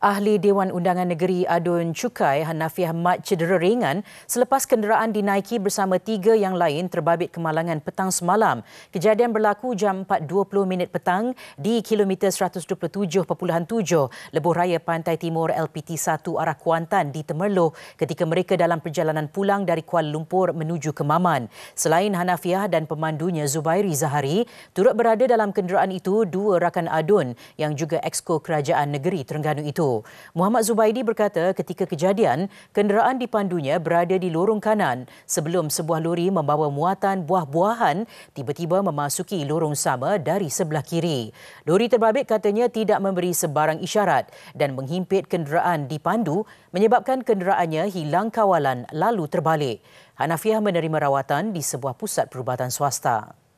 Ahli Dewan Undangan Negeri Adun Cukai Hanafi Ahmad cedera ringan selepas kenderaan dinaiki bersama tiga yang lain terbabit kemalangan petang semalam. Kejadian berlaku jam 4.20 minit petang di kilometer 127.7 Lebuh Raya Pantai Timur LPT 1 arah Kuantan di Temerloh ketika mereka dalam perjalanan pulang dari Kuala Lumpur menuju ke Maman. Selain Hanafiah dan pemandunya Zubairi Zahari, turut berada dalam kenderaan itu dua rakan Adun yang juga exco Kerajaan Negeri Terengganu itu. Muhammad Zubaidi berkata ketika kejadian, kenderaan dipandunya berada di lorong kanan sebelum sebuah lori membawa muatan buah-buahan tiba-tiba memasuki lorong sama dari sebelah kiri. Lori terbabit katanya tidak memberi sebarang isyarat dan menghimpit kenderaan dipandu menyebabkan kenderaannya hilang kawalan lalu terbalik. Hanafiah menerima rawatan di sebuah pusat perubatan swasta.